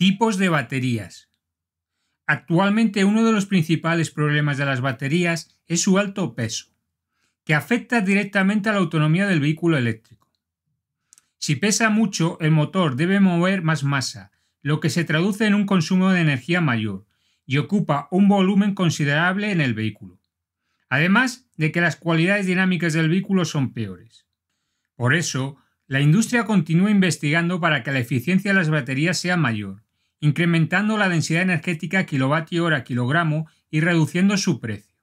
Tipos de baterías. Actualmente uno de los principales problemas de las baterías es su alto peso, que afecta directamente a la autonomía del vehículo eléctrico. Si pesa mucho, el motor debe mover más masa, lo que se traduce en un consumo de energía mayor y ocupa un volumen considerable en el vehículo. Además de que las cualidades dinámicas del vehículo son peores. Por eso, la industria continúa investigando para que la eficiencia de las baterías sea mayor, incrementando la densidad energética kilovatio hora kilogramo y reduciendo su precio.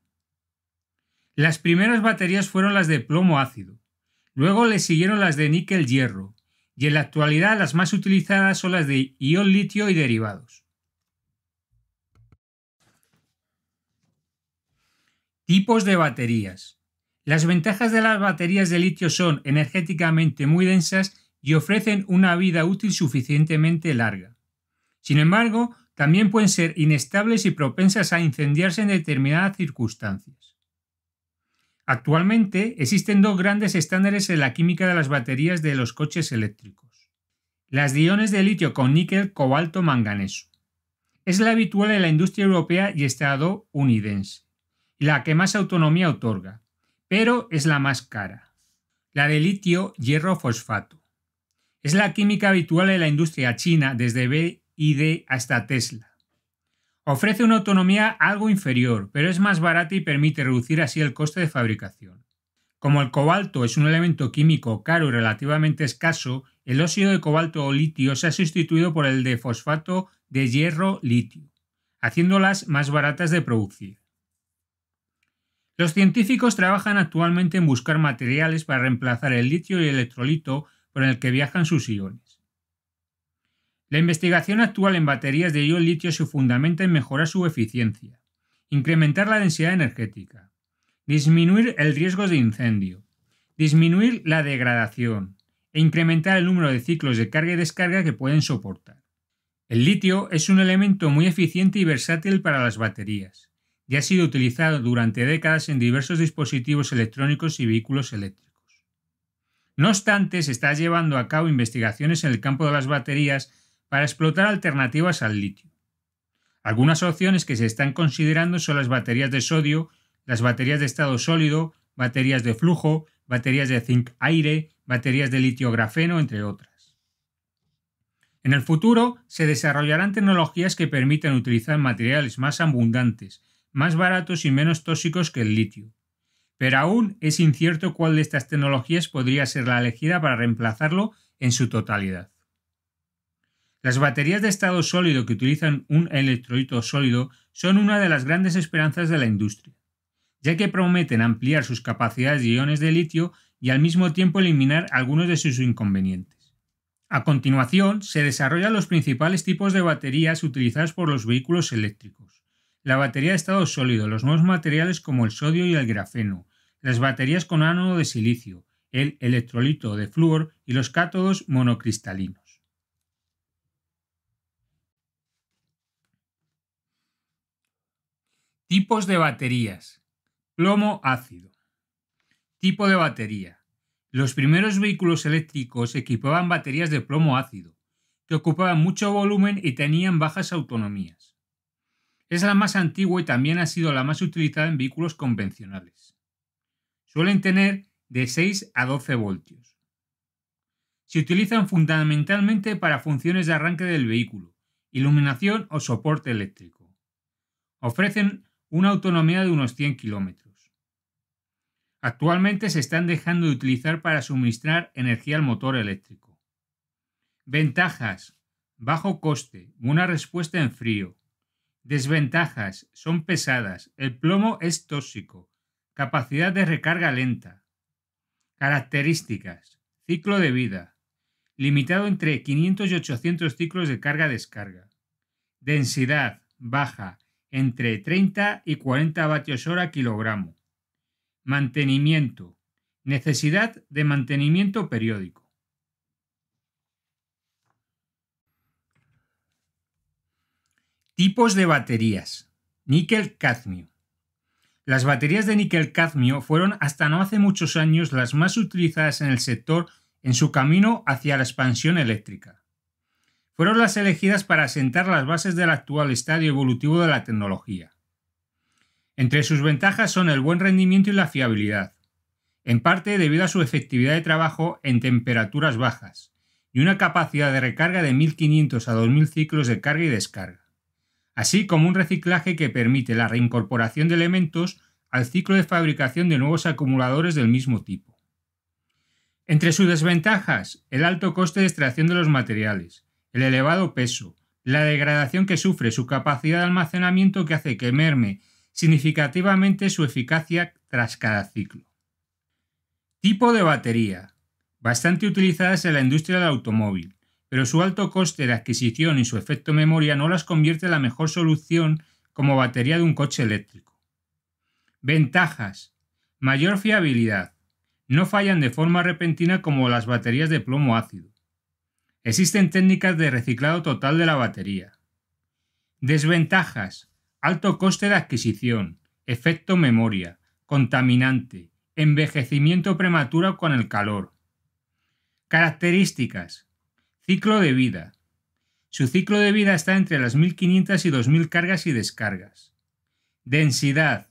Las primeras baterías fueron las de plomo ácido, luego le siguieron las de níquel hierro, y en la actualidad las más utilizadas son las de ion litio y derivados. Tipos de baterías. Las ventajas de las baterías de litio son energéticamente muy densas y ofrecen una vida útil suficientemente larga. Sin embargo, también pueden ser inestables y propensas a incendiarse en determinadas circunstancias. Actualmente existen dos grandes estándares en la química de las baterías de los coches eléctricos. Las de iones de litio con níquel, cobalto, manganeso. Es la habitual de la industria europea y estadounidense, y la que más autonomía otorga, pero es la más cara. La de litio, hierro, fosfato. Es la química habitual de la industria china desde y de hasta Tesla. Ofrece una autonomía algo inferior, pero es más barata y permite reducir así el coste de fabricación. Como el cobalto es un elemento químico caro y relativamente escaso, el óxido de cobalto o litio se ha sustituido por el de fosfato de hierro litio, haciéndolas más baratas de producir. Los científicos trabajan actualmente en buscar materiales para reemplazar el litio y el electrolito por el que viajan sus iones. La investigación actual en baterías de ion litio se fundamenta en mejorar su eficiencia, incrementar la densidad energética, disminuir el riesgo de incendio, disminuir la degradación e incrementar el número de ciclos de carga y descarga que pueden soportar. El litio es un elemento muy eficiente y versátil para las baterías, y ha sido utilizado durante décadas en diversos dispositivos electrónicos y vehículos eléctricos. No obstante, se está llevando a cabo investigaciones en el campo de las baterías para explotar alternativas al litio. Algunas opciones que se están considerando son las baterías de sodio, las baterías de estado sólido, baterías de flujo, baterías de zinc aire, baterías de litio grafeno, entre otras. En el futuro se desarrollarán tecnologías que permitan utilizar materiales más abundantes, más baratos y menos tóxicos que el litio. Pero aún es incierto cuál de estas tecnologías podría ser la elegida para reemplazarlo en su totalidad. Las baterías de estado sólido que utilizan un electrolito sólido son una de las grandes esperanzas de la industria, ya que prometen ampliar sus capacidades de iones de litio y al mismo tiempo eliminar algunos de sus inconvenientes. A continuación, se desarrollan los principales tipos de baterías utilizadas por los vehículos eléctricos. La batería de estado sólido, los nuevos materiales como el sodio y el grafeno, las baterías con ánodo de silicio, el electrolito de flúor y los cátodos monocristalinos. Tipos de baterías. Plomo ácido. Tipo de batería. Los primeros vehículos eléctricos equipaban baterías de plomo ácido, que ocupaban mucho volumen y tenían bajas autonomías. Es la más antigua y también ha sido la más utilizada en vehículos convencionales. Suelen tener de 6 a 12 voltios. Se utilizan fundamentalmente para funciones de arranque del vehículo, iluminación o soporte eléctrico. Ofrecen una autonomía de unos 100 kilómetros. Actualmente se están dejando de utilizar para suministrar energía al motor eléctrico. Ventajas. Bajo coste, Una respuesta en frío. Desventajas. Son pesadas. El plomo es tóxico. Capacidad de recarga lenta. Características. Ciclo de vida. Limitado entre 500 y 800 ciclos de carga-descarga. Densidad. Baja entre 30 y 40 vatios hora kilogramo. Mantenimiento. Necesidad de mantenimiento periódico. Tipos de baterías. Níquel cadmio. Las baterías de níquel cadmio fueron hasta no hace muchos años las más utilizadas en el sector en su camino hacia la expansión eléctrica fueron las elegidas para asentar las bases del actual estadio evolutivo de la tecnología. Entre sus ventajas son el buen rendimiento y la fiabilidad, en parte debido a su efectividad de trabajo en temperaturas bajas y una capacidad de recarga de 1500 a 2000 ciclos de carga y descarga, así como un reciclaje que permite la reincorporación de elementos al ciclo de fabricación de nuevos acumuladores del mismo tipo. Entre sus desventajas, el alto coste de extracción de los materiales, el elevado peso, la degradación que sufre, su capacidad de almacenamiento que hace que merme significativamente su eficacia tras cada ciclo. Tipo de batería. Bastante utilizadas en la industria del automóvil, pero su alto coste de adquisición y su efecto memoria no las convierte en la mejor solución como batería de un coche eléctrico. Ventajas. Mayor fiabilidad. No fallan de forma repentina como las baterías de plomo ácido Existen técnicas de reciclado total de la batería. Desventajas. Alto coste de adquisición, efecto memoria, contaminante, envejecimiento prematuro con el calor. Características. Ciclo de vida. Su ciclo de vida está entre las 1500 y 2000 cargas y descargas. Densidad.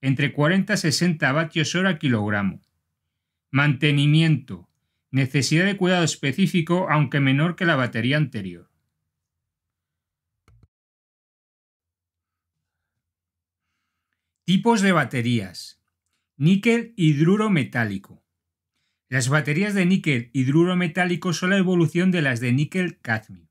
Entre 40 y 60 vatios hora kilogramo. Mantenimiento Necesidad de cuidado específico, aunque menor que la batería anterior. Tipos de baterías. Níquel hidruro metálico. Las baterías de níquel hidruro metálico son la evolución de las de níquel cadmio.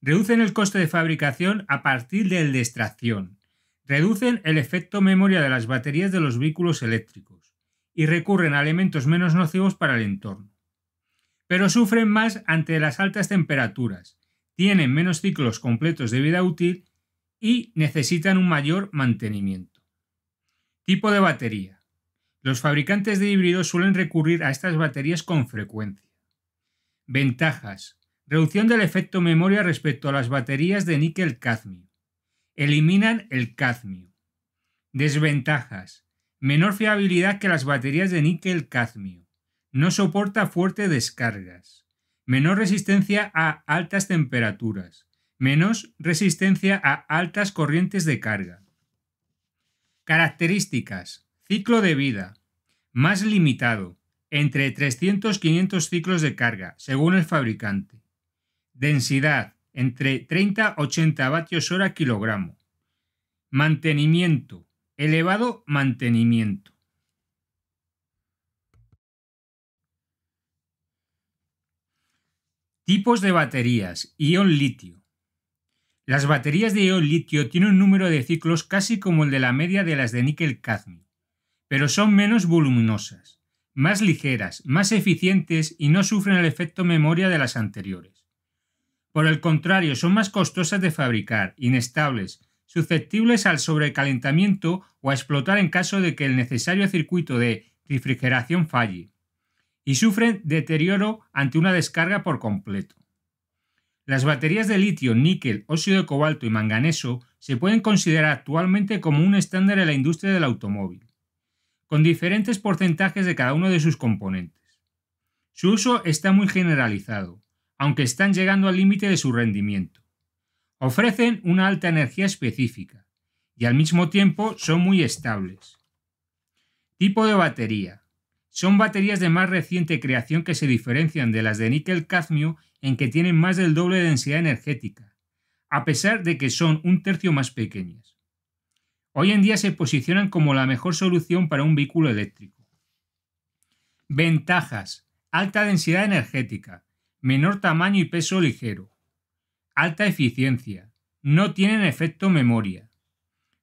Reducen el coste de fabricación a partir del de extracción. Reducen el efecto memoria de las baterías de los vehículos eléctricos y recurren a elementos menos nocivos para el entorno pero sufren más ante las altas temperaturas, tienen menos ciclos completos de vida útil y necesitan un mayor mantenimiento. Tipo de batería. Los fabricantes de híbridos suelen recurrir a estas baterías con frecuencia. Ventajas. Reducción del efecto memoria respecto a las baterías de níquel-cadmio. Eliminan el cadmio. Desventajas. Menor fiabilidad que las baterías de níquel-cadmio. No soporta fuertes descargas. Menor resistencia a altas temperaturas. Menos resistencia a altas corrientes de carga. Características. Ciclo de vida. Más limitado. Entre 300 y 500 ciclos de carga, según el fabricante. Densidad. Entre 30 80 vatios hora kilogramo. Mantenimiento. Elevado mantenimiento. Tipos de baterías. Ion litio. Las baterías de ion litio tienen un número de ciclos casi como el de la media de las de níquel cadmio, pero son menos voluminosas, más ligeras, más eficientes y no sufren el efecto memoria de las anteriores. Por el contrario, son más costosas de fabricar, inestables, susceptibles al sobrecalentamiento o a explotar en caso de que el necesario circuito de refrigeración falle y sufren deterioro ante una descarga por completo. Las baterías de litio, níquel, óxido de cobalto y manganeso se pueden considerar actualmente como un estándar en la industria del automóvil, con diferentes porcentajes de cada uno de sus componentes. Su uso está muy generalizado, aunque están llegando al límite de su rendimiento. Ofrecen una alta energía específica y al mismo tiempo son muy estables. Tipo de batería. Son baterías de más reciente creación que se diferencian de las de níquel-cadmio en que tienen más del doble de densidad energética, a pesar de que son un tercio más pequeñas. Hoy en día se posicionan como la mejor solución para un vehículo eléctrico. Ventajas. Alta densidad energética, menor tamaño y peso ligero, alta eficiencia, no tienen efecto memoria.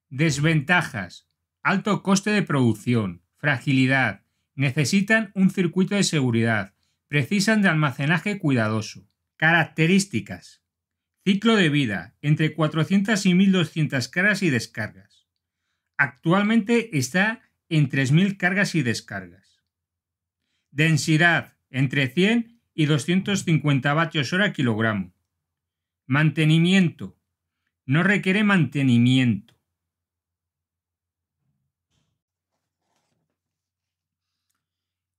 Desventajas. Alto coste de producción, fragilidad, Necesitan un circuito de seguridad. Precisan de almacenaje cuidadoso. Características. Ciclo de vida, entre 400 y 1200 cargas y descargas. Actualmente está en 3000 cargas y descargas. Densidad, entre 100 y 250 vatios hora kilogramo. Mantenimiento. No requiere mantenimiento.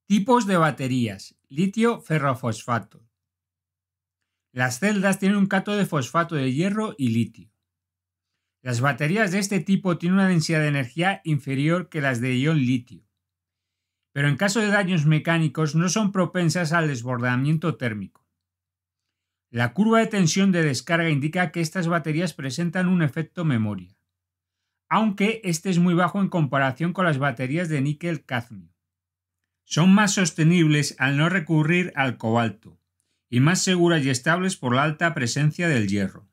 Tipos de baterías. Litio ferrofosfato. Las celdas tienen un cátodo de fosfato de hierro y litio. Las baterías de este tipo tienen una densidad de energía inferior que las de ion litio, pero en caso de daños mecánicos no son propensas al desbordamiento térmico. La curva de tensión de descarga indica que estas baterías presentan un efecto memoria, aunque este es muy bajo en comparación con las baterías de níquel-cadmio son más sostenibles al no recurrir al cobalto y más seguras y estables por la alta presencia del hierro.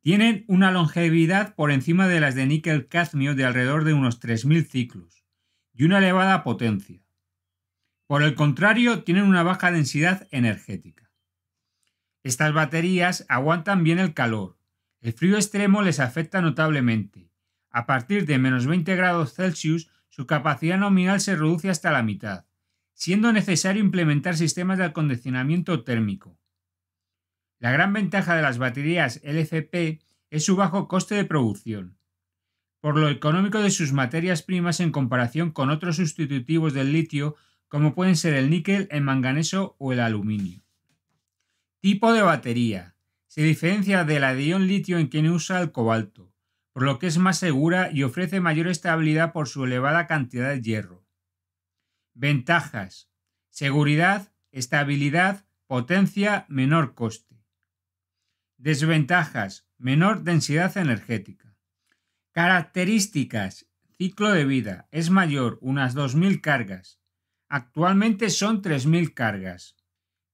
Tienen una longevidad por encima de las de níquel cadmio de alrededor de unos 3.000 ciclos y una elevada potencia. Por el contrario, tienen una baja densidad energética. Estas baterías aguantan bien el calor. El frío extremo les afecta notablemente. A partir de menos 20 grados Celsius su capacidad nominal se reduce hasta la mitad, siendo necesario implementar sistemas de acondicionamiento térmico. La gran ventaja de las baterías LFP es su bajo coste de producción, por lo económico de sus materias primas en comparación con otros sustitutivos del litio como pueden ser el níquel, el manganeso o el aluminio. Tipo de batería. Se diferencia de la de ion litio en quien usa el cobalto, por lo que es más segura y ofrece mayor estabilidad por su elevada cantidad de hierro. Ventajas. Seguridad, estabilidad, potencia, menor coste. Desventajas. Menor densidad energética. Características. Ciclo de vida. Es mayor, unas 2.000 cargas. Actualmente son 3.000 cargas.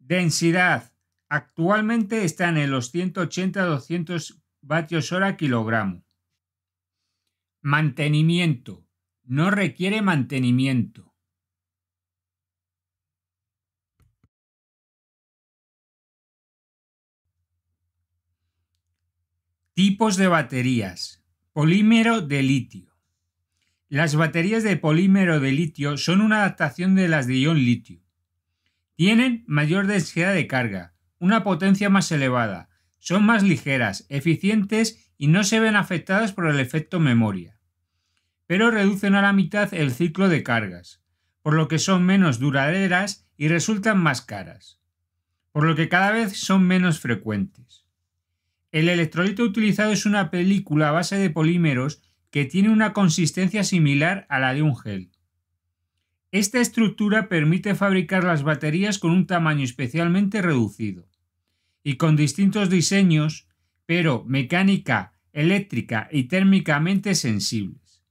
Densidad. Actualmente está en los 180-200 vatios hora kilogramo. Mantenimiento. No requiere mantenimiento. Tipos de baterías. Polímero de litio. Las baterías de polímero de litio son una adaptación de las de ion litio. Tienen mayor densidad de carga, una potencia más elevada, son más ligeras, eficientes y no se ven afectadas por el efecto memoria, pero reducen a la mitad el ciclo de cargas, por lo que son menos duraderas y resultan más caras, por lo que cada vez son menos frecuentes. El electrolito utilizado es una película a base de polímeros que tiene una consistencia similar a la de un gel. Esta estructura permite fabricar las baterías con un tamaño especialmente reducido y con distintos diseños pero mecánica, eléctrica y térmicamente sensibles.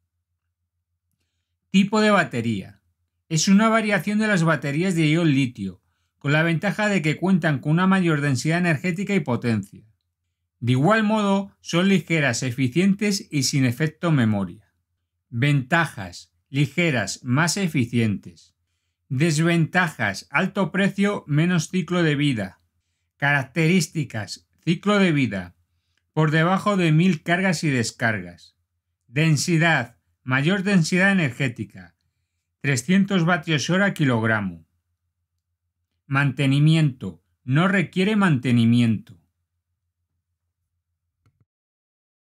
Tipo de batería. Es una variación de las baterías de ion litio, con la ventaja de que cuentan con una mayor densidad energética y potencia. De igual modo, son ligeras, eficientes y sin efecto memoria. Ventajas. Ligeras, más eficientes. Desventajas. Alto precio, menos ciclo de vida. Características. Ciclo de vida por debajo de 1000 cargas y descargas. Densidad, mayor densidad energética, 300 vatios hora kilogramo. Mantenimiento, no requiere mantenimiento.